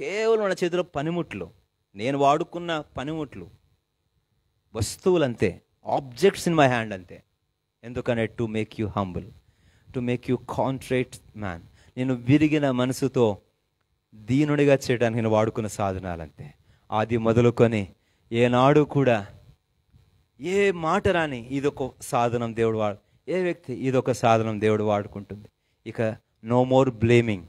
కేవలం నా చేతిలో పనిముట్లు నేను వాడుకున్న పనిముట్లు వస్తువులంతే ఆబ్జెక్ట్స్ ఇన్ మై హ్యాండ్ అంతే ఎందుకనే to make you humble to make you concentrate man నేను విరిగిన మనసుతో దీనుడిగా చేయడానికి నేను వాడుకున్న సాధనాలంతే అది మొదలుకొని ఏనాడు కూడా ఏ మాట రాని ఇదొక సాధనం దేవుడు వాడు ఏ వ్యక్తి ఇదొక సాధనం దేవుడు వాడుకుంటుంది ఇక no more blaming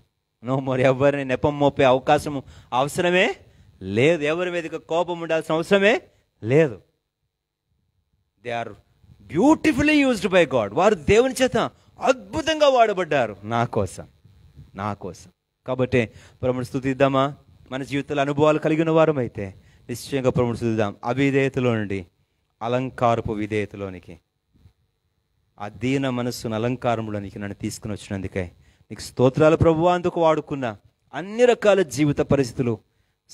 no more ఎవరిని నెపం మోపే అవకాశము అవసరమే లేదు ఎవరి మీద కోపం ఉండాల్సిన అవసరమే లేదు they are beautifully used by God వారు దేవుని చేత అద్భుతంగా వాడబడ్డారు నా కోసం నా కోసం కాబట్టి ప్రముడు స్థుతిద్దామా మన జీవితాల అనుభవాలు కలిగిన వారమైతే నిశ్చయంగా ప్రముడు స్థుతిద్దాం అవిధేయతలో నుండి అలంకారపు విధేయతలోనికి ఆ దీన మనస్సును అలంకారంలోనికి నన్ను తీసుకుని వచ్చినందుకే నీకు స్తోత్రాలు ప్రభువా అందుకు వాడుకున్న అన్ని రకాల జీవిత పరిస్థితులు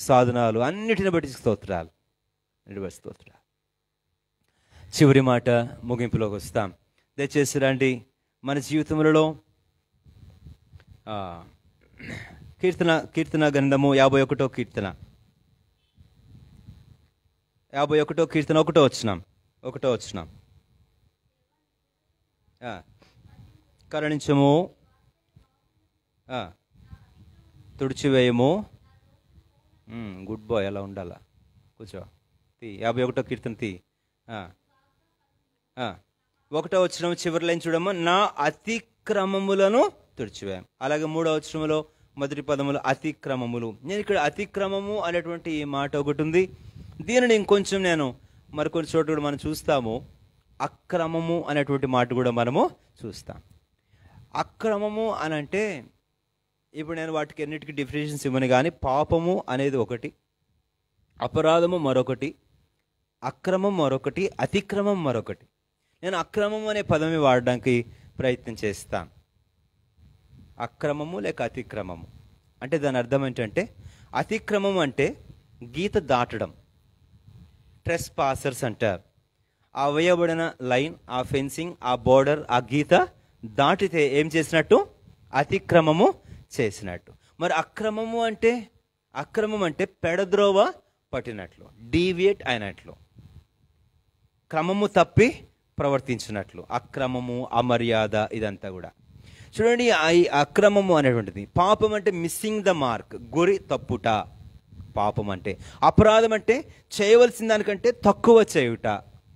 సాధనాలు అన్నిటిని బట్టి స్తోత్రాలు స్తోత్రాలు చివరి మాట ముగింపులోకి వస్తాం దయచేసి రండి మన జీవితంలో కీర్తన కీర్తన గ్రంథము యాభై ఒకటో కీర్తన యాభై ఒకటో కీర్తన ఒకటో వచ్చినాం ఒకటో వచ్చినాం కరణించము తుడిచివేయము గుడ్ బాయ్ అలా ఉండాలా కూర్చో తీ యాభై ఒకటో కీర్తన తీ ఒకటో వచ్చిన చివరిలో చూడము నా అతిక్రమములను తుడిచివే అలాగే మూడో వచ్చినములో మొదటి పదములు అతిక్రమములు నేను ఇక్కడ అతిక్రమము అనేటువంటి మాట ఒకటి ఉంది దీనిని ఇంకొంచెం నేను మరికొన్ని చోట కూడా మనం చూస్తాము అక్రమము అనేటువంటి మాట కూడా మనము చూస్తాం అక్రమము అని అంటే ఇప్పుడు నేను వాటికి ఎన్నిటికి డిఫినేషన్స్ ఇవ్వను కానీ పాపము అనేది ఒకటి అపరాధము మరొకటి అక్రమం మరొకటి అతిక్రమం మరొకటి నేను అక్రమం అనే పదమే వాడడానికి ప్రయత్నం చేస్తాను అక్రమము లేక అతిక్రమము అంటే దాని అర్థం ఏంటంటే అతిక్రమం అంటే గీత దాటడం ట్రెస్ పాసర్స్ అంటారు ఆ వేయబడిన లైన్ ఆ ఫెన్సింగ్ ఆ బోర్డర్ ఆ గీత దాటితే ఏం చేసినట్టు అతిక్రమము చేసినట్టు మరి అక్రమము అంటే అక్రమం అంటే పెడద్రోవ పట్టినట్లు డీవియేట్ అయినట్లు క్రమము తప్పి ప్రవర్తించినట్లు అక్రమము అమర్యాద ఇదంతా కూడా చూడండి ఈ అక్రమము అనేటువంటిది పాపం అంటే మిస్సింగ్ ద మార్క్ గురి తప్పుట పాపం అంటే అపరాధం అంటే చేయవలసిన దానికంటే తక్కువ చేయుట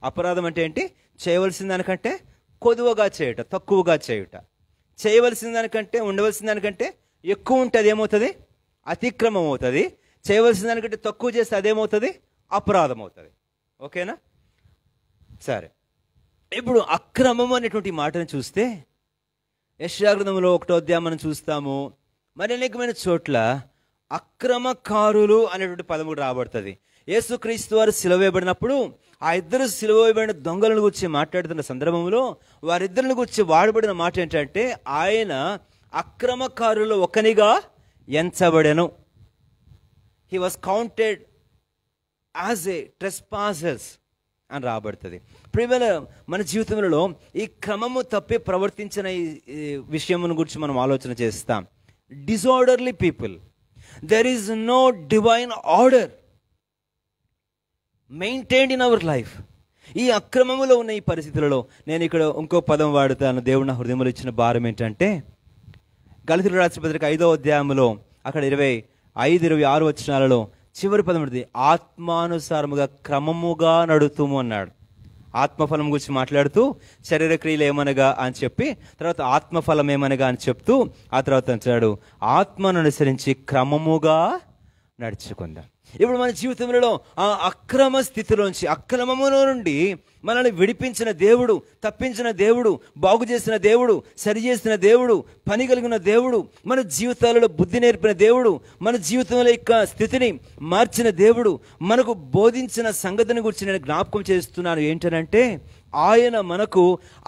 అపరాధం అంటే ఏంటి చేయవలసిన దానికంటే కొదువగా చేయుట తక్కువగా చేయుట చేయవలసిన దానికంటే ఉండవలసిన దానికంటే ఎక్కువ ఉంటుంది ఏమవుతుంది అతిక్రమం అవుతుంది చేయవలసిన దానికంటే తక్కువ చేస్తే అదేమవుతుంది అపరాధం అవుతుంది ఓకేనా సరే ఇప్పుడు అక్రమం అనేటువంటి మాటను చూస్తే యశాగ్రంథంలో ఒకటో అధ్యాయం మనం చూస్తాము మరి అనేకమైన చోట్ల అక్రమకారులు అనేటువంటి పదము రాబడుతుంది యేసుక్రీస్తు వారు సిలవేయబడినప్పుడు ఆ ఇద్దరు సిలవేయబడిన దొంగలను గురించి మాట్లాడుతున్న సందర్భంలో వారిద్దరిని గురించి వాడబడిన మాట ఏంటంటే ఆయన అక్రమకారులు ఒకనిగా ఎంచబడెను he was counted as a trespass అని రాబడుతుంది ప్రివేళ మన జీవితంలో ఈ క్రమము తప్పి ప్రవర్తించిన ఈ విషయమును గురించి మనం ఆలోచన చేస్తాం disorderly people there is no divine order maintained in our life ఈ అక్రమములో ఉన్న ఈ పరిస్థితులలో నేను ఇక్కడ ఇంకో పదం వాడుతాను దేవుడిని హృదయంలో ఇచ్చిన భారం ఏంటంటే గళితుల రాష్ట్రపతికి ఐదో అధ్యాయంలో అక్కడ ఇరవై ఐదు ఇరవై ఆరు వచ్చినాలలో చివరి పదమూడుది ఆత్మానుసారముగా క్రమముగా నడుతుము అన్నాడు ఆత్మఫలం గురించి మాట్లాడుతూ శరీర క్రియలు ఏమనగా అని చెప్పి తర్వాత ఆత్మఫలం ఏమనగా అని చెప్తూ ఆ తర్వాత అంటాడు ఆత్మను అనుసరించి క్రమముగా నడుచుకుందాం ఇప్పుడు మన జీవితంలో ఆ అక్రమ స్థితిలోంచి అక్రమములో నుండి మనల్ని విడిపించిన దేవుడు తప్పించిన దేవుడు బాగు చేసిన దేవుడు సరి చేసిన దేవుడు పని కలిగిన దేవుడు మన జీవితాలలో బుద్ధి నేర్పిన దేవుడు మన జీవితంలో యొక్క స్థితిని మార్చిన దేవుడు మనకు బోధించిన సంగతిని గురించి నేను జ్ఞాపకం చేస్తున్నాను ఏంటనంటే ఆయన మనకు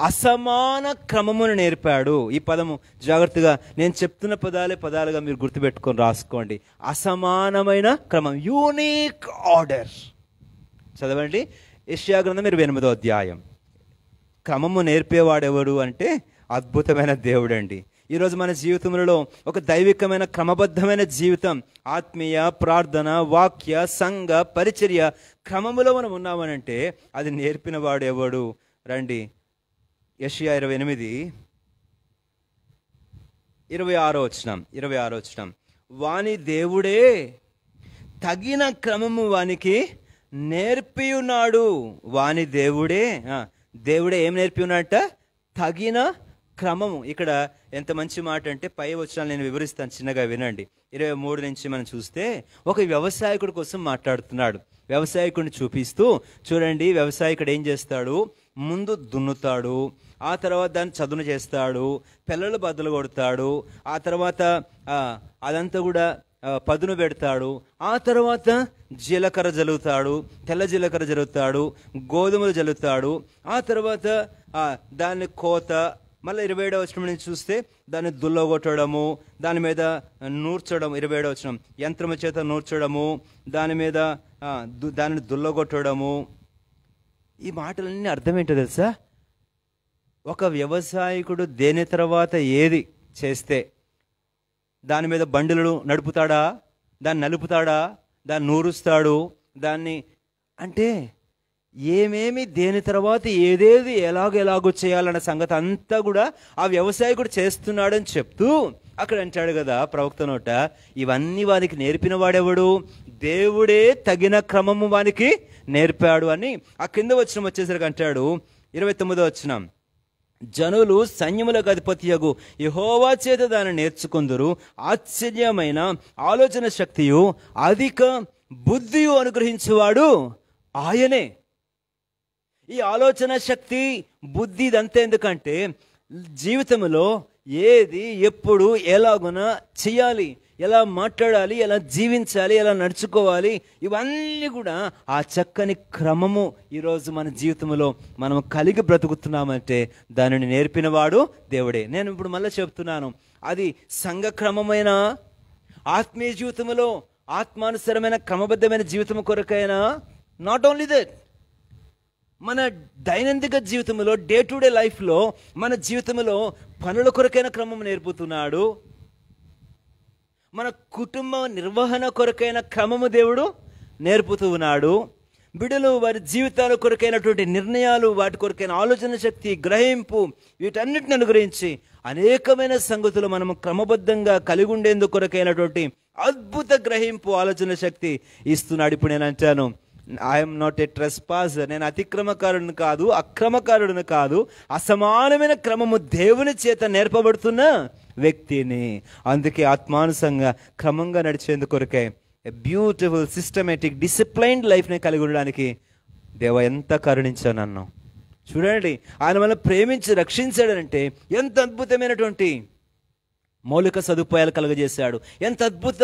అసమాన క్రమమును నేర్పాడు ఈ పదము జాగ్రత్తగా నేను చెప్తున్న పదాలే పదాలుగా మీరు గుర్తుపెట్టుకొని రాసుకోండి అసమానమైన క్రమం యూనిక్ ఆర్డర్ చదవండి యష్యా మీరు ఇరవై ఎనిమిదో అధ్యాయం క్రమము నేర్పేవాడెవడు అంటే అద్భుతమైన దేవుడండి ఈరోజు మన జీవితంలో ఒక దైవికమైన క్రమబద్ధమైన జీవితం ఆత్మీయ ప్రార్థన వాక్య సంఘ పరిచర్య క్రమంలో మనం ఉన్నామనంటే అది నేర్పినవాడు ఎవడు రండి యషియా ఇరవై ఎనిమిది ఇరవై ఆరో వచ్చినాం ఇరవై ఆరో వచ్చినాం వాని దేవుడే తగిన క్రమము వానికి నేర్పి ఉన్నాడు వాని దేవుడే దేవుడే ఏం నేర్పి ఉన్నాడట తగిన క్రమము ఇక్కడ ఎంత మంచి మాట అంటే పై వచ్చినా నేను వివరిస్తాను చిన్నగా వినండి ఇరవై మూడు నుంచి మనం చూస్తే ఒక వ్యవసాయకుడి కోసం మాట్లాడుతున్నాడు వ్యవసాయకుడిని చూపిస్తూ చూడండి వ్యవసాయకుడు ఏం చేస్తాడు ముందు దున్నుతాడు ఆ తర్వాత దాన్ని చదును చేస్తాడు పిల్లలు బదులు కొడతాడు ఆ తర్వాత అదంతా కూడా పదును పెడతాడు ఆ తర్వాత జీలకర్ర జలుగుతాడు తెల్ల జీలకర్ర జలుగుతాడు గోధుమలు జలుగుతాడు ఆ తర్వాత దాన్ని కోత మళ్ళీ ఇరవై ఏడవ వచ్చిన నుంచి చూస్తే దాన్ని దుల్లగొట్టడము దాని మీద నూర్చడం ఇరవై ఏడవ వచనం యంత్రము చేత నూర్చడము దాని మీద దానిని దుల్లగొట్టడము ఈ మాటలన్నీ అర్థం ఏంటో తెలుసా ఒక వ్యవసాయకుడు దేని తర్వాత ఏది చేస్తే దాని మీద బండులను నడుపుతాడా దాన్ని నలుపుతాడా దాన్ని నూరుస్తాడు దాన్ని అంటే ఏమేమి దేని తర్వాత ఏదేది ఎలాగో ఎలాగో చేయాలన్న సంగతి అంతా కూడా ఆ వ్యవసాయకుడు చేస్తున్నాడని చెప్తూ అక్కడ అంటాడు కదా ప్రవక్త నోట ఇవన్నీ వానికి నేర్పిన వాడెవడు దేవుడే తగిన క్రమము వానికి నేర్పాడు అని ఆ కింద వచ్చిన వచ్చేసరికి అంటాడు ఇరవై తొమ్మిదో వచ్చిన జనులు సైన్యములకు అధిపతియగు యహోవా చేత దాన్ని నేర్చుకుందరు ఆశ్చర్యమైన ఆలోచన శక్తియు అధిక బుద్ధియు అనుగ్రహించేవాడు ఆయనే ఈ ఆలోచన శక్తి బుద్ధి ఇదంతా ఎందుకంటే జీవితంలో ఏది ఎప్పుడు ఎలాగున చేయాలి ఎలా మాట్లాడాలి ఎలా జీవించాలి ఎలా నడుచుకోవాలి ఇవన్నీ కూడా ఆ చక్కని క్రమము ఈరోజు మన జీవితంలో మనం కలిగి బ్రతుకుతున్నామంటే దానిని నేర్పినవాడు దేవుడే నేను ఇప్పుడు మళ్ళీ చెప్తున్నాను అది సంఘక్రమమైన ఆత్మీయ జీవితంలో ఆత్మానుసరమైన క్రమబద్ధమైన జీవితం కొరకైనా నాట్ ఓన్లీ దట్ మన దైనందిక జీవితంలో డే టు డే లైఫ్లో మన జీవితంలో పనుల కొరకైన క్రమం నేర్పుతున్నాడు మన కుటుంబ నిర్వహణ కొరకైన క్రమము దేవుడు నేర్పుతూ ఉన్నాడు బిడలు వారి జీవితాల కొరకైనటువంటి నిర్ణయాలు వాటి కొరకైన ఆలోచన శక్తి గ్రహింపు వీటన్నిటిని అనుగ్రహించి అనేకమైన సంగతులు మనం క్రమబద్ధంగా కలిగి ఉండేందుకు కొరకైనటువంటి అద్భుత గ్రహింపు ఆలోచన శక్తి ఇస్తున్నాడు ఇప్పుడు నేను అంటాను I'm not a trespass నేను అతిక్రమకారుడిని కాదు అక్రమకారుడిని కాదు అసమానమైన క్రమము దేవుని చేత నేర్పబడుతున్న వ్యక్తిని అందుకే ఆత్మానుసంగా క్రమంగా నడిచేందుకు కొరకే బ్యూటిఫుల్ సిస్టమేటిక్ డిసిప్లైన్డ్ లైఫ్ని కలిగి ఉండడానికి దేవ ఎంత కరుణించా నన్ను చూడండి ఆయన వల్ల ప్రేమించి రక్షించాడంటే ఎంత అద్భుతమైనటువంటి మౌలిక సదుపాయాలు కలుగజేశాడు ఎంత అద్భుత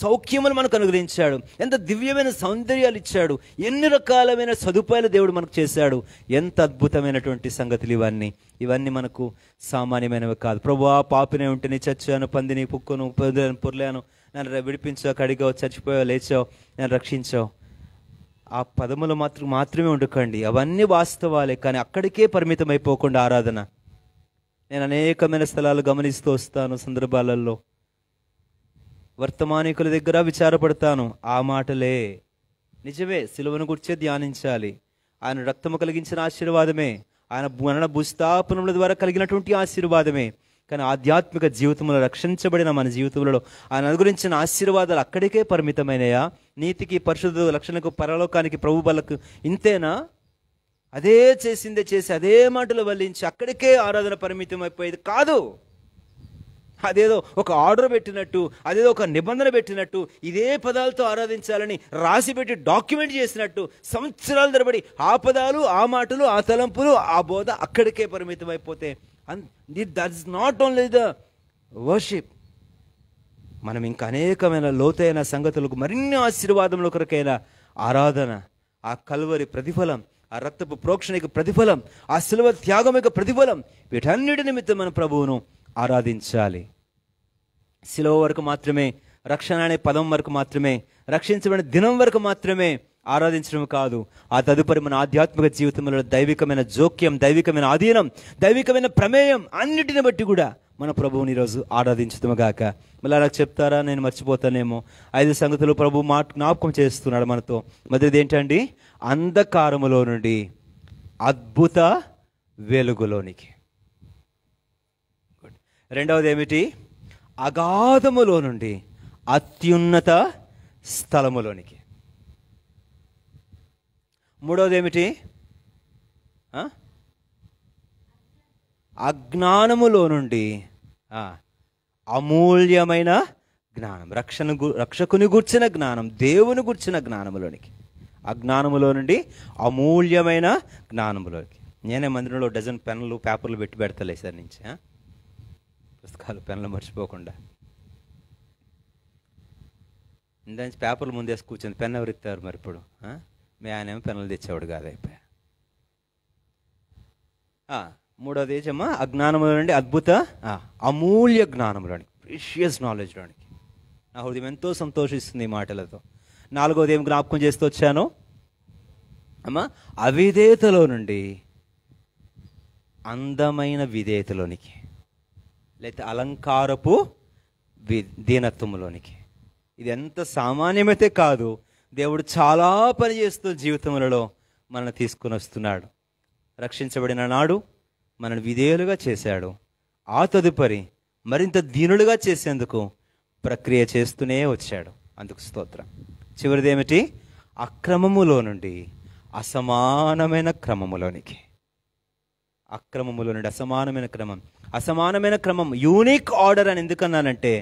సౌఖ్యములు మనకు అనుగ్రహించాడు ఎంత దివ్యమైన సౌందర్యాలు ఇచ్చాడు ఎన్ని రకాలమైన సదుపాయాలు దేవుడు మనకు చేశాడు ఎంత అద్భుతమైనటువంటి సంగతులు ఇవన్నీ ఇవన్నీ మనకు సామాన్యమైనవి కాదు ప్రభు ఆ పాపినే ఉంటేనే చచ్చాను పందిని పుక్కును పొదలను పొర్లాను నన్ను విడిపించావు కడిగావు చచ్చిపోయావు లేచావు నన్ను రక్షించావు ఆ పదములు మాత్రం మాత్రమే ఉండుకోండి అవన్నీ వాస్తవాలే కానీ అక్కడికే పరిమితం అయిపోకుండా ఆరాధన నేను అనేకమైన స్థలాలు గమనిస్తూ వస్తాను సందర్భాలలో వర్తమానికుల దగ్గర విచారపడతాను ఆ మాటలే నిజమే సిలువను గుర్చే ధ్యానించాలి ఆయన రక్తము కలిగించిన ఆశీర్వాదమే ఆయన మరణ భూస్థాపనముల ద్వారా కలిగినటువంటి ఆశీర్వాదమే కానీ ఆధ్యాత్మిక జీవితంలో రక్షించబడిన మన జీవితంలో ఆయన అనుగురించిన ఆశీర్వాదాలు అక్కడికే పరిమితమైనయా నీతికి పరిశుద్ధ లక్షణకు పరలోకానికి ప్రభు బలకు ఇంతేనా అదే చేసిందే చేసి అదే మాటలు వల్లించి అక్కడికే ఆరాధన పరిమితం అయిపోయేది కాదు అదేదో ఒక ఆర్డర్ పెట్టినట్టు అదేదో ఒక నిబంధన పెట్టినట్టు ఇదే పదాలతో ఆరాధించాలని రాసి పెట్టి డాక్యుమెంట్ చేసినట్టు సంవత్సరాల తరబడి ఆ పదాలు ఆ మాటలు ఆ తలంపులు ఆ బోధ అక్కడికే పరిమితం అయిపోతే and that is not only the worship మనం ఇంకా అనేకమైన లోతైన సంగతులకు మరిన్ని ఆశీర్వాదంలో కొరకైన ఆరాధన ఆ కలువరి ప్రతిఫలం ఆ రక్తపు ప్రోక్షణ యొక్క ప్రతిఫలం ఆ శిలువ త్యాగం యొక్క ప్రతిఫలం వీటన్నిటి నిమిత్తం మన ప్రభువును ఆరాధించాలి శిలువ వరకు మాత్రమే రక్షణ అనే పదం వరకు మాత్రమే రక్షించబడిన దినం వరకు మాత్రమే ఆరాధించడం కాదు ఆ తదుపరి మన ఆధ్యాత్మిక జీవితంలో దైవికమైన జోక్యం దైవికమైన ఆధీనం దైవికమైన ప్రమేయం అన్నిటిని బట్టి కూడా మన ప్రభువుని ఈరోజు కాక మళ్ళీ నాకు చెప్తారా నేను మర్చిపోతానేమో ఐదు సంగతులు ప్రభు మా జ్ఞాపకం చేస్తున్నాడు మనతో మొదటిది ఏంటండి అంధకారములో నుండి అద్భుత వెలుగులోనికి రెండవది ఏమిటి అగాధములో నుండి అత్యున్నత స్థలములోనికి మూడవది ఏమిటి అజ్ఞానములో నుండి అమూల్యమైన జ్ఞానం రక్షణ రక్షకుని గుర్చిన జ్ఞానం దేవుని గుర్చిన జ్ఞానములోనికి అజ్ఞానములో నుండి అమూల్యమైన జ్ఞానములోకి నేనే మందిరంలో డజన్ పెన్నులు పేపర్లు పెట్టి పెడతలే సార్ నుంచి పుస్తకాలు పెన్నులు మర్చిపోకుండా ఇందాంచి పేపర్లు ముందేసి కూర్చుంది పెన్ ఎవరు ఇస్తారు మరి ఇప్పుడు మీ ఆయన ఏమో పెన్నులు తెచ్చేవాడు కాదు అయిపోయా మూడవది ఏజమ్మా నుండి అద్భుత అమూల్య ప్రిషియస్ ప్రీషియస్ నాలెడ్జ్లోనికి నా హృదయం ఎంతో సంతోషిస్తుంది ఈ మాటలతో నాలుగోది ఏం జ్ఞాపకం చేస్తూ వచ్చాను అమ్మా అవిధేయతలో నుండి అందమైన విధేయతలోనికి లేకపోతే అలంకారపు వి దీనత్వంలోనికి ఇది ఎంత సామాన్యమైతే కాదు దేవుడు చాలా పని చేస్తూ జీవితంలో మనల్ని తీసుకుని వస్తున్నాడు రక్షించబడిన నాడు మనల్ని విధేయులుగా చేశాడు ఆ తదుపరి మరింత దీనులుగా చేసేందుకు ప్రక్రియ చేస్తూనే వచ్చాడు అందుకు స్తోత్రం చివరిది ఏమిటి అక్రమములో నుండి అసమానమైన క్రమములోనికి అక్రమములో నుండి అసమానమైన క్రమం అసమానమైన క్రమం యూనిక్ ఆర్డర్ అని ఎందుకన్నానంటే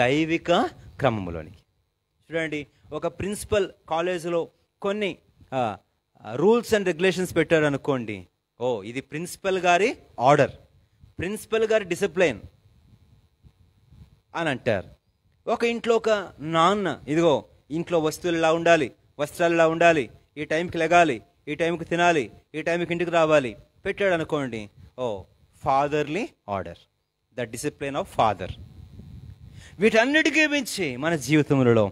దైవిక క్రమములోనికి చూడండి ఒక ప్రిన్సిపల్ కాలేజీలో కొన్ని రూల్స్ అండ్ రెగ్యులేషన్స్ పెట్టారు అనుకోండి ఓ ఇది ప్రిన్సిపల్ గారి ఆర్డర్ ప్రిన్సిపల్ గారి డిసిప్లైన్ అని అంటారు ఒక ఇంట్లో ఒక నాన్న ఇదిగో ఇంట్లో వస్తువులు ఉండాలి వస్త్రాలు ఉండాలి ఈ టైంకి లెగాలి ఈ టైంకి తినాలి ఈ టైంకి ఇంటికి రావాలి పెట్టాడు అనుకోండి oh fatherly order the discipline of father వీటన్నిటికీ మించి మన జీవితంలో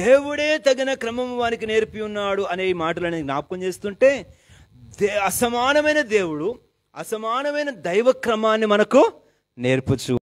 దేవుడే తగిన క్రమం వానికి నేర్పి ఉన్నాడు అనే మాటలని జ్ఞాపకం చేస్తుంటే దే అసమానమైన దేవుడు అసమానమైన దైవ క్రమాన్ని మనకు నేర్పుచు